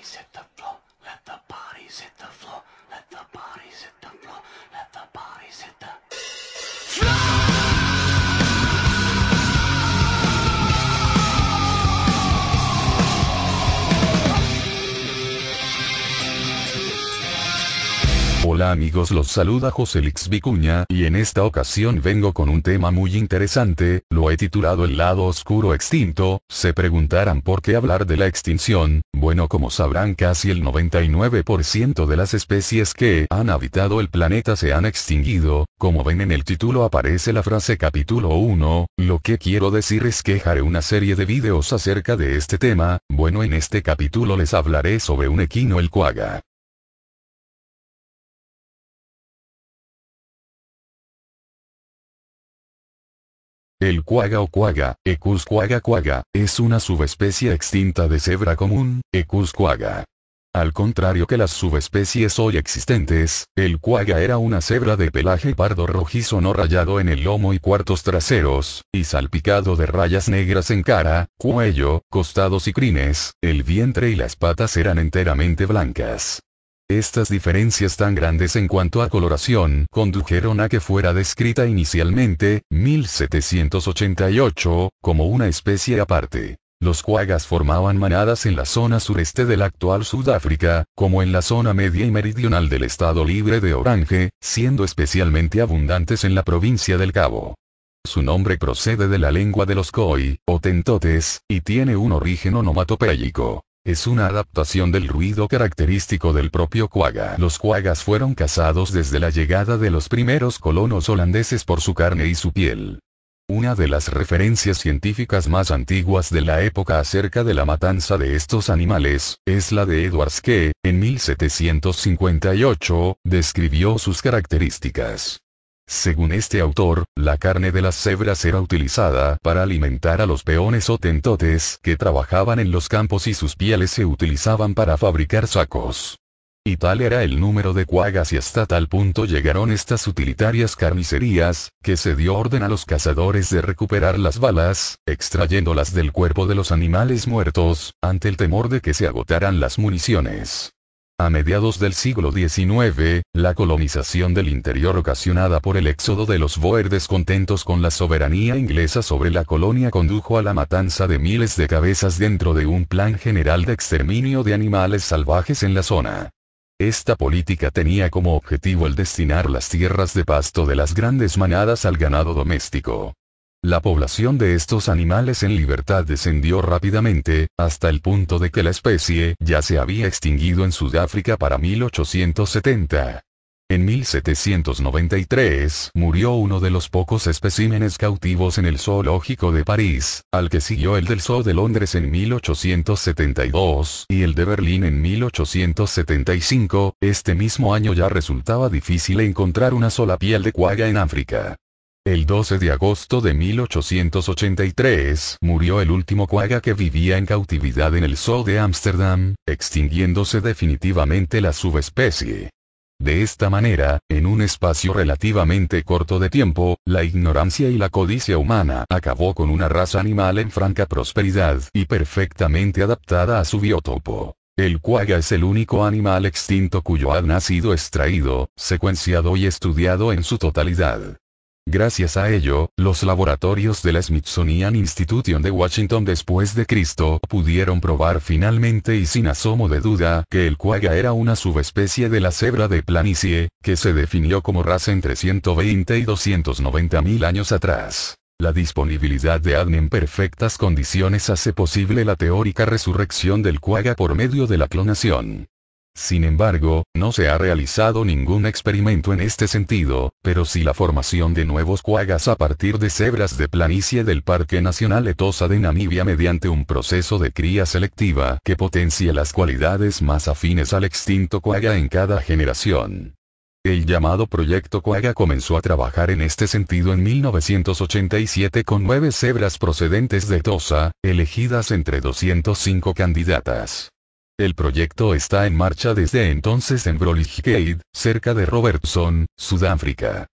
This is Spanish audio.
bodies hit the floor. Let the bodies hit the floor. Hola amigos los saluda José Lix Vicuña y en esta ocasión vengo con un tema muy interesante, lo he titulado El lado oscuro extinto, se preguntarán por qué hablar de la extinción, bueno como sabrán casi el 99% de las especies que han habitado el planeta se han extinguido, como ven en el título aparece la frase capítulo 1, lo que quiero decir es que haré una serie de videos acerca de este tema, bueno en este capítulo les hablaré sobre un equino el cuaga. El cuaga o cuaga, Ecus cuaga cuaga, es una subespecie extinta de cebra común, Ecus cuaga. Al contrario que las subespecies hoy existentes, el cuaga era una cebra de pelaje pardo rojizo no rayado en el lomo y cuartos traseros, y salpicado de rayas negras en cara, cuello, costados y crines, el vientre y las patas eran enteramente blancas. Estas diferencias tan grandes en cuanto a coloración condujeron a que fuera descrita inicialmente, 1788, como una especie aparte. Los cuagas formaban manadas en la zona sureste del actual Sudáfrica, como en la zona media y meridional del Estado Libre de Orange, siendo especialmente abundantes en la provincia del Cabo. Su nombre procede de la lengua de los Koi, o tentotes, y tiene un origen onomatopéyico. Es una adaptación del ruido característico del propio cuaga. Los cuagas fueron cazados desde la llegada de los primeros colonos holandeses por su carne y su piel. Una de las referencias científicas más antiguas de la época acerca de la matanza de estos animales, es la de Edwards que, en 1758, describió sus características. Según este autor, la carne de las cebras era utilizada para alimentar a los peones o tentotes que trabajaban en los campos y sus pieles se utilizaban para fabricar sacos. Y tal era el número de cuagas y hasta tal punto llegaron estas utilitarias carnicerías, que se dio orden a los cazadores de recuperar las balas, extrayéndolas del cuerpo de los animales muertos, ante el temor de que se agotaran las municiones. A mediados del siglo XIX, la colonización del interior ocasionada por el éxodo de los Boer descontentos con la soberanía inglesa sobre la colonia condujo a la matanza de miles de cabezas dentro de un plan general de exterminio de animales salvajes en la zona. Esta política tenía como objetivo el destinar las tierras de pasto de las grandes manadas al ganado doméstico. La población de estos animales en libertad descendió rápidamente, hasta el punto de que la especie ya se había extinguido en Sudáfrica para 1870. En 1793 murió uno de los pocos especímenes cautivos en el zoológico de París, al que siguió el del Zoo de Londres en 1872 y el de Berlín en 1875. Este mismo año ya resultaba difícil encontrar una sola piel de cuaga en África. El 12 de agosto de 1883 murió el último cuaga que vivía en cautividad en el zoo de Ámsterdam, extinguiéndose definitivamente la subespecie. De esta manera, en un espacio relativamente corto de tiempo, la ignorancia y la codicia humana acabó con una raza animal en franca prosperidad y perfectamente adaptada a su biotopo. El cuaga es el único animal extinto cuyo ADN ha sido extraído, secuenciado y estudiado en su totalidad. Gracias a ello, los laboratorios de la Smithsonian Institution de Washington después de Cristo pudieron probar finalmente y sin asomo de duda que el cuaga era una subespecie de la cebra de planicie, que se definió como raza entre 120 y 290 mil años atrás. La disponibilidad de ADN en perfectas condiciones hace posible la teórica resurrección del cuaga por medio de la clonación. Sin embargo, no se ha realizado ningún experimento en este sentido, pero sí la formación de nuevos cuagas a partir de cebras de planicie del Parque Nacional Etosa de Namibia mediante un proceso de cría selectiva que potencia las cualidades más afines al extinto cuaga en cada generación. El llamado Proyecto Cuaga comenzó a trabajar en este sentido en 1987 con nueve cebras procedentes de Tosa, elegidas entre 205 candidatas. El proyecto está en marcha desde entonces en Bromwich cerca de Robertson, Sudáfrica.